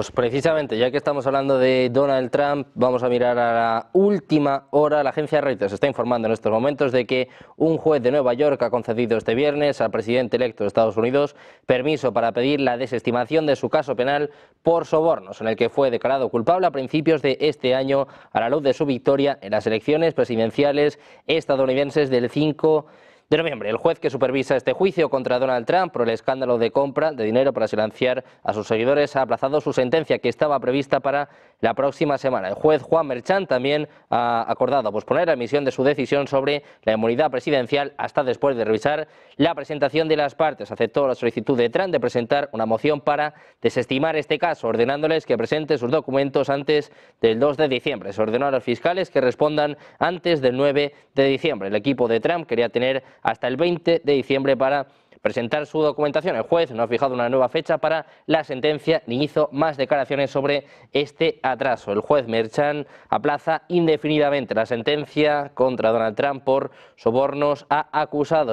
Pues precisamente, ya que estamos hablando de Donald Trump, vamos a mirar a la última hora. La agencia Reuters está informando en estos momentos de que un juez de Nueva York ha concedido este viernes al presidente electo de Estados Unidos permiso para pedir la desestimación de su caso penal por sobornos, en el que fue declarado culpable a principios de este año a la luz de su victoria en las elecciones presidenciales estadounidenses del 5 de de noviembre. El juez que supervisa este juicio contra Donald Trump por el escándalo de compra de dinero para silenciar a sus seguidores ha aplazado su sentencia que estaba prevista para la próxima semana. El juez Juan Merchan también ha acordado posponer la emisión de su decisión sobre la inmunidad presidencial hasta después de revisar la presentación de las partes. Aceptó la solicitud de Trump de presentar una moción para desestimar este caso, ordenándoles que presenten sus documentos antes del 2 de diciembre. Se ordenó a los fiscales que respondan antes del 9 de diciembre. El equipo de Trump quería tener hasta el 20 de diciembre para presentar su documentación. El juez no ha fijado una nueva fecha para la sentencia ni hizo más declaraciones sobre este atraso. El juez Merchan aplaza indefinidamente la sentencia contra Donald Trump por sobornos a acusado